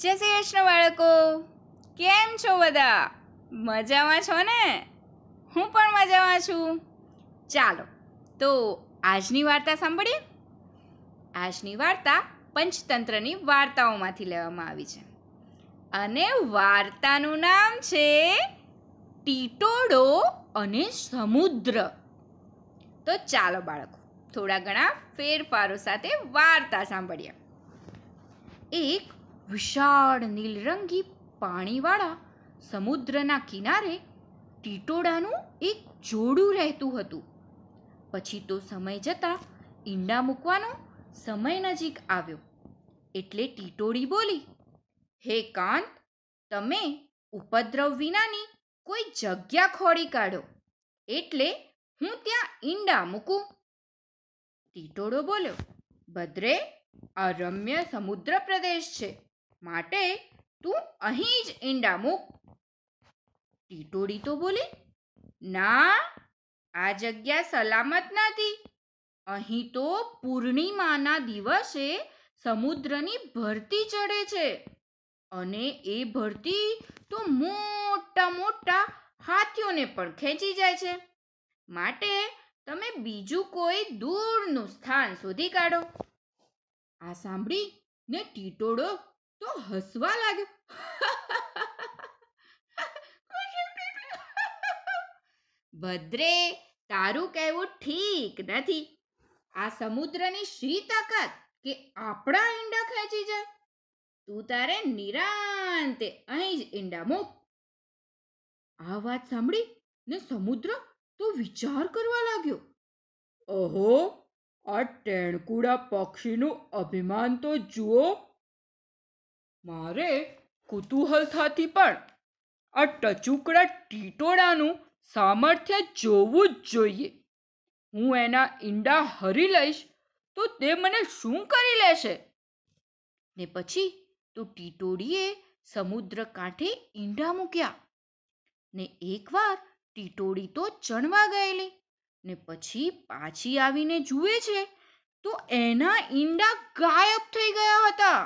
જય શ્રી કૃષ્ણ બાળકો કેમ છો બધા મજામાં છો ને હું પણ મજામાં છું ચાલો તો આજની વાર્તા સાંભળીએ આજની વાર્તા પંચતંત્રની વાર્તાઓમાંથી લેવામાં આવી છે અને વાર્તાનું નામ છે ટીટોડો અને સમુદ્ર તો ચાલો બાળકો થોડા ઘણા ફેરફારો સાથે વાર્તા સાંભળીએ એક વિશાળ નીલરંગી પાણીવાળા સમુદ્રના કિનારે ટીટોડાનું એક જોડું રહેતું હતું પછી તો સમય જતાં ઈંડા મૂકવાનો સમય નજીક આવ્યો એટલે ટીટોડી બોલી હે કાંત તમે ઉપદ્રવ વિનાની કોઈ જગ્યા ખોડી કાઢો એટલે હું ત્યાં ઈંડા મૂકું ટીટોડો બોલ્યો ભદ્રે આ રમ્ય સમુદ્ર પ્રદેશ છે માટે તું અહીં જ ઈંડા મૂક ટીટોડી તો બોલી ના આ જગ્યા સલામત નથી અહીં તો પૂર્ણિમાના દિવસે સમુદ્રની ભરતી ચડે છે અને એ ભરતી તો મોટા મોટા હાથીઓને પણ ખેંચી જાય છે માટે તમે બીજું કોઈ દૂરનું સ્થાન શોધી કાઢો આ સાંભળી ને ટીટોડો તો હસવા લાગ્યો ભદ્રે તારું કહેવું ઠીક નથી આ સમુદ્રની શી તાકાત કે આપણા ઈંડા ખેંચી જાય તું તારે નિરાંતે અહીં જ ઈંડા મૂક આ વાત સાંભળી ને સમુદ્ર તો વિચાર કરવા લાગ્યો ઓહો આ ટેણકુડા પક્ષીનું અભિમાન તો જુઓ મારે કુતૂહલ થતી પણ આ ટચુકડા ટીટોળાનું સામર્થ્ય જોવું જ જોઈએ હું એના ઈંડા હરી લઈશ તો તે મને શું કરી લેશે ને પછી તો ટીટોડીએ સમુદ્ર કાંઠે ઈંડા મૂક્યા ને એકવાર ટીટોડી તો ચણવા ગયેલી ને પછી પાછી આવીને જુએ છે તો એના ઈંડા ગાયબ થઈ ગયા હતા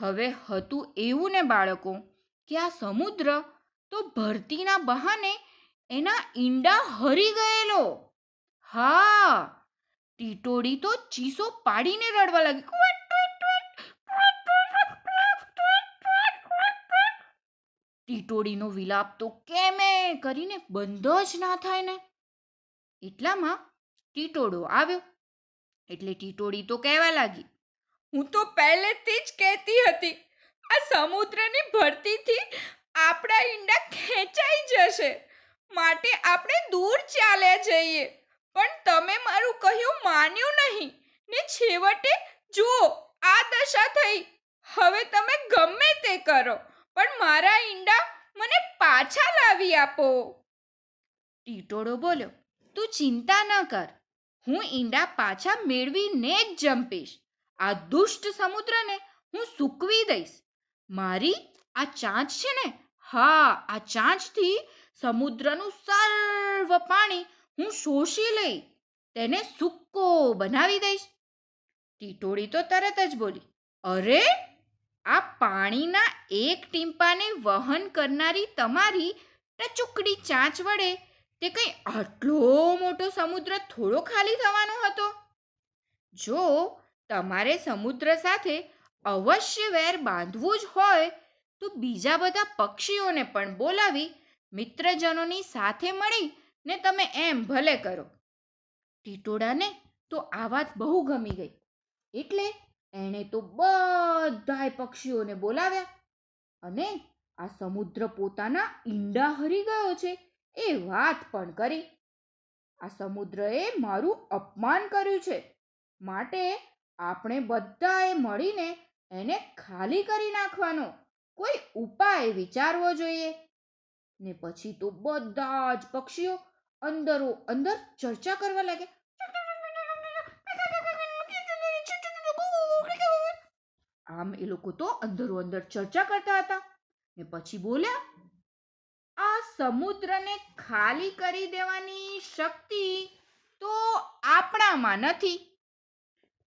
હવે હતું એવું ને બાળકો કે આ સમુદ્ર તો ભરતીના બહાને એના ઈંડા હરી ગયેલો હા ટીટોડી તો ચીસો પાડીને રડવા લાગી ટીટોડીનો વિલાપ તો કેમે કરીને બંધ જ ના થાય ને એટલામાં ટીટોડો આવ્યો એટલે ટીટોડી તો કહેવા લાગી હું તો પહેલેથી જ કહેતી હતી આ સમુદ્રની ભરતીથી આપણા ઈંડા ખેંચાઈ જશે માટે આપણે દૂર ચાલ્યા જઈએ પણ તમે મારું કહ્યું માન્યું નહીં ને છેવટે જો આ દશા થઈ હવે તમે ગમે તે કરો પણ મારા ઈંડા મને પાછા લાવી આપો ટીટોડો બોલ્યો તું ચિંતા ન કર હું ઈંડા પાછા મેળવીને જ જંપીશ આ દુષ્ટ સમુદ્રને હું સૂકવી દઈશ મારી આ ચાંચ છે ને હા આ ચાંચથી સમુદ્રનું સર્વ પાણી હું શોષી લઈ તેને સૂકો બનાવી દઈશ ટીટોળી તો તરત જ બોલી અરે આ પાણીના એક ટીમ્પાને વહન કરનારી તમારી ટચુકડી ચાંચ વડે તે કંઈ આટલો મોટો સમુદ્ર થોડો ખાલી થવાનો હતો જો તમારે સમુદ્ર સાથે અવશ્ય વેર બાંધવું જ હોય તો બીજા બધા પક્ષીઓને પણ બોલાવી મિત્રજનોની સાથે મળી ને તમે એમ ભલે કરો ટીટોડાને તો આ વાત બહુ ગમી ગઈ એટલે એણે તો બધાય પક્ષીઓને બોલાવ્યા અને આ સમુદ્ર પોતાના ઈંડા હરી ગયો છે એ વાત પણ કરી આ સમુદ્રએ મારું અપમાન કર્યું છે માટે આપણે બધાએ મળીને એને ખાલી કરી નાખવાનો કોઈ ઉપાય વિચારવો જોઈએ ને પછી તો બધા જ પક્ષીઓ અંદરો અંદર ચર્ચા કરવા લાગે આમ એ લોકો તો અંદરો અંદર ચર્ચા કરતા હતા ને પછી બોલ્યા આ સમુદ્રને ખાલી કરી દેવાની શક્તિ તો આપણામાં નથી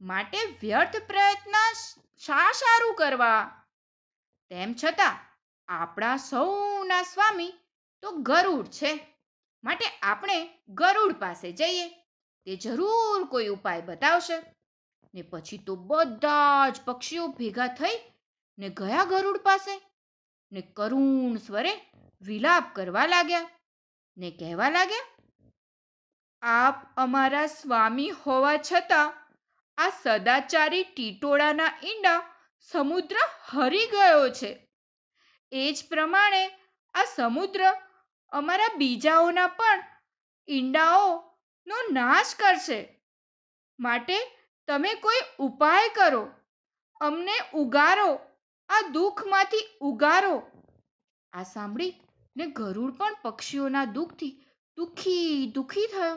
માટે વ્યર્થ પ્રયત્ન શા સારું કરવા તેમ છતાં આપણા સૌના સ્વામી તો ગરુડ છે માટે આપણે ગરુડ પાસે જઈએ તે જરૂર કોઈ ઉપાય બતાવશે ને પછી તો બધા જ પક્ષીઓ ભેગા થઈ ને ગયા ગરુડ પાસે ને કરુણ સ્વરે વિલાપ કરવા લાગ્યા ને કહેવા લાગ્યા આપ અમારા સ્વામી હોવા છતાં આ સદાચારી ટીટોળાના ઈંડા સમુદ્ર હરી ગયો છે એ જ પ્રમાણે આ સમુદ્ર અમારા બીજાઓના પણ ઈંડાઓનો નાશ કરશે માટે તમે કોઈ ઉપાય કરો અમને ઉગારો આ દુઃખમાંથી ઉગારો આ સાંભળી ને ગરુડ પણ પક્ષીઓના દુઃખથી દુઃખી દુઃખી થયો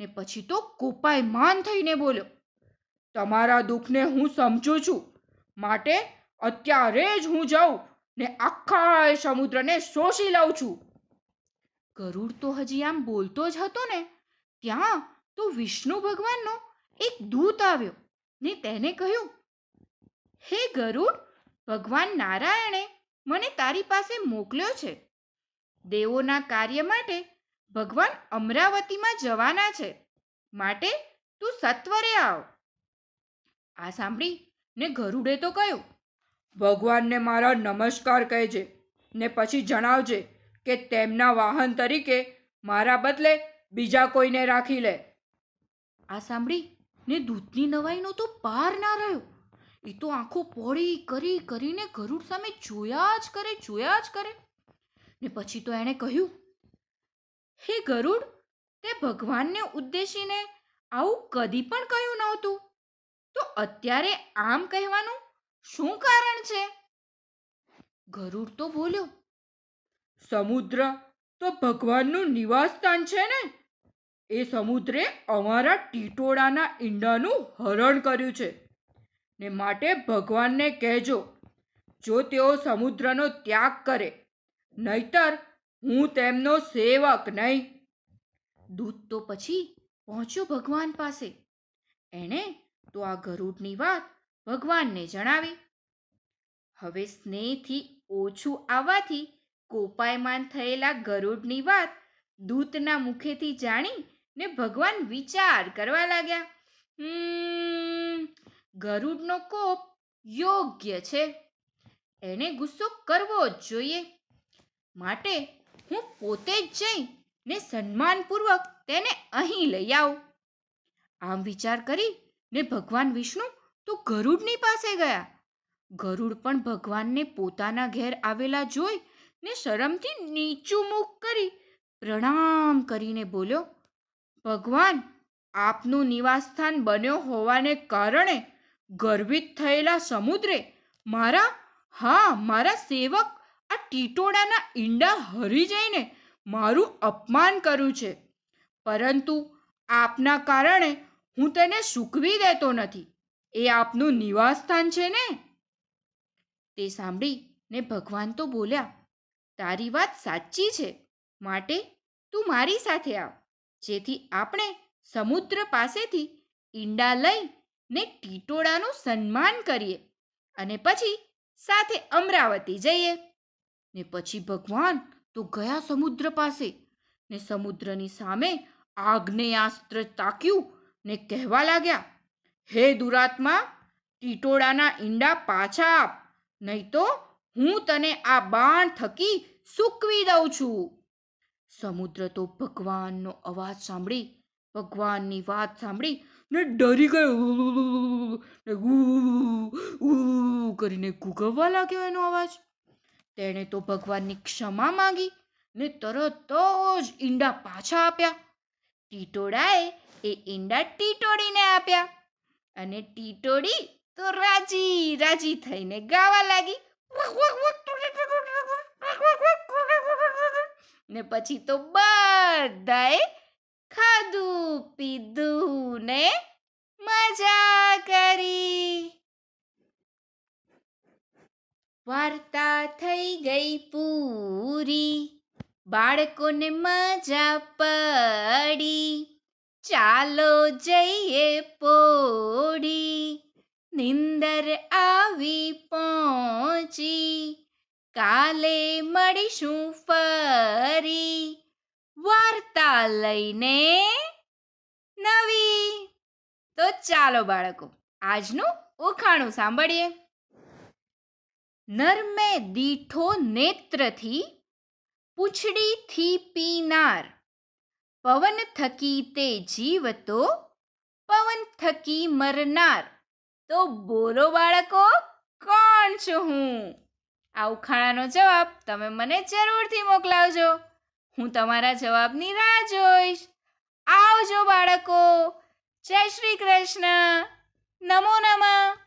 ને પછી તો કોપાયમાન થઈને બોલ્યો તમારા દુઃખને હું સમજું છું માટે અત્યારે જ હું જાઉં ને આખા સમુદ્રને શોષી લઉં છું ગરુડ તો હજી આમ બોલતો જ હતો ને ત્યાં તો વિષ્ણુ ભગવાનનો એક દૂત આવ્યો ને તેને કહ્યું હે ગરુડ ભગવાન નારાયણે મને તારી પાસે મોકલ્યો છે દેવોના કાર્ય માટે ભગવાન અમરાવતીમાં જવાના છે માટે તું સત્વરે આવ આ સાંભળી ને ગરુડે તો કહ્યું ભગવાનને મારા નમસ્કાર કહેજે ને પછી જણાવજે કે તેમના વાહન તરીકે મારા બદલે બીજા કોઈને રાખી લે આ સાંભળી ને દૂધની નવાઈનો તો પાર ના રહ્યો એ તો આંખો પોળી કરી કરીને ગરુડ સામે જોયા જ કરે જોયા જ કરે ને પછી તો એણે કહ્યું હે ગરુડ તે ભગવાનને ઉદ્દેશીને આવું કદી પણ કહ્યું નહોતું તો અત્યારે આમ કહેવાનું શું કારણ છે ગરુડ તો બોલ્યો સમુદ્ર તો ભગવાનનું નિવાસસ્થાન છે ને એ સમુદ્રે અમારા ટીટોળાના ઈંડાનું હરણ કર્યું છે ને માટે ભગવાનને કહેજો જો તેઓ સમુદ્રનો ત્યાગ કરે નહીતર હું તેમનો સેવક નહીં દૂત તો પછી પહોંચ્યો ભગવાન પાસે એણે તો આ ગરુડની વાત ભગવાનને જણાવી હવે સ્નેહથી ઓછું આવવાથી કોપાયમાન થયેલા ગરુડની વાત દૂતના મુખેથી જાણી ને ભગવાન વિચાર કરવા લાગ્યા ગરુડનો કોપ યોગ્ય છે એને ગુસ્સો કરવો જ જોઈએ માટે હું પોતે જ જઈ ને સન્માનપૂર્વક તેને અહીં લઈ આવું આમ વિચાર કરી ને ભગવાન વિષ્ણુ તો ગરુડની પાસે ગયા ગરુડ પણ ભગવાનને પોતાના ઘેર આવેલા જોઈ ને શરમથી નીચું મુખ કરી પ્રણામ કરીને બોલ્યો ભગવાન આપનું નિવાસસ્થાન બન્યો હોવાને કારણે ગર્વિત થયેલા સમુદ્રે મારા હા મારા સેવક આ ટીટોડાના ઈંડા હરી જઈને મારું અપમાન કર્યું છે પરંતુ આપના કારણે હું તેને સૂકવી દેતો નથી એ આપનું નિવાસસ્થાન છે ને તે સાંભળી ને ભગવાન તો બોલ્યા તારી વાત સાચી છે માટે તું મારી સાથે આવ જેથી આપણે સમુદ્ર પાસેથી ઈંડા લઈ ને ટીટોળાનું સન્માન કરીએ અને પછી સાથે અમરાવતી જઈએ ને પછી ભગવાન તો ગયા સમુદ્ર પાસે ને સમુદ્રની સામે આગ્નેયાસ્ત્ર તાક્યું ને કહેવા લાગ્યા હે દુરાત્મા ટીટોળાના ઈંડા પાછા આપ નહીં તો હું તને આ બાણ થકી સૂકવી દઉં છું સમુદ્ર તો ભગવાનનો અવાજ સાંભળી ભગવાનની વાત સાંભળી ને ડરી ગયો ને ઉ કરીને ગુગવવા લાગ્યો એનો અવાજ તેણે તો ભગવાનની ક્ષમા માંગી ને તરત જ ઈંડા પાછા આપ્યા ટીટોળાએ એ ઈંડા ટીટોડીને આપ્યા અને ટીટોડી તો રાજી રાજી થઈને ગાવા લાગી ને પછી તો બધાએ ખાધું પીધું ને મજા કરી વાર્તા થઈ ગઈ પૂરી બાળકોને મજા પડી ચાલો જઈએ પોડી નિંદર આવી પહોંચી કાલે મળીશું ફરી વાર્તા લઈને નવી તો ચાલો બાળકો આજનું ઉખાણું સાંભળીએ નરમે દીઠો નેત્રથી પૂછડીથી પીનાર પવન થકી તે જીવ તો પવન થકી મરનાર તો બોલો બાળકો કોણ છું હું આ ઉખાણાનો જવાબ તમે મને જરૂરથી મોકલાવજો હું તમારા જવાબની રાહ જોઈશ આવજો બાળકો જય શ્રી કૃષ્ણ નમો નમઃ